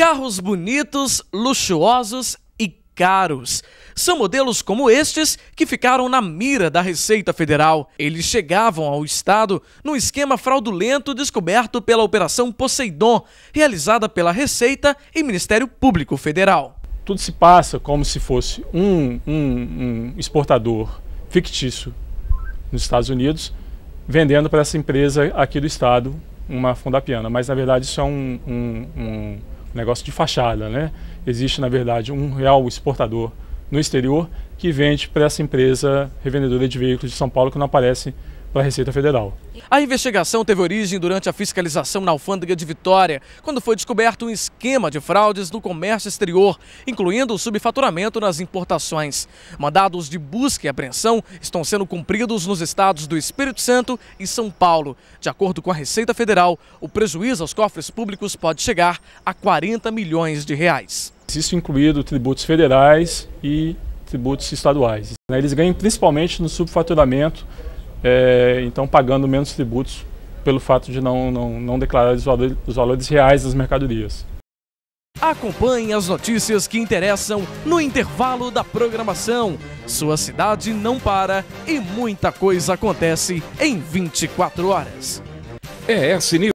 Carros bonitos, luxuosos e caros. São modelos como estes que ficaram na mira da Receita Federal. Eles chegavam ao Estado num esquema fraudulento descoberto pela Operação Poseidon, realizada pela Receita e Ministério Público Federal. Tudo se passa como se fosse um, um, um exportador fictício nos Estados Unidos vendendo para essa empresa aqui do Estado uma fundapiana, mas na verdade isso é um, um, um negócio de fachada, né? Existe, na verdade, um real exportador no exterior que vende para essa empresa revendedora de veículos de São Paulo que não aparece da Receita Federal. A investigação teve origem durante a fiscalização na alfândega de Vitória, quando foi descoberto um esquema de fraudes no comércio exterior, incluindo o subfaturamento nas importações. Mandados de busca e apreensão estão sendo cumpridos nos estados do Espírito Santo e São Paulo. De acordo com a Receita Federal, o prejuízo aos cofres públicos pode chegar a 40 milhões de reais. Isso incluído tributos federais e tributos estaduais. Eles ganham principalmente no subfaturamento é, então pagando menos tributos pelo fato de não, não, não declarar os valores, os valores reais das mercadorias. Acompanhe as notícias que interessam no intervalo da programação. Sua cidade não para e muita coisa acontece em 24 horas. É News. É assim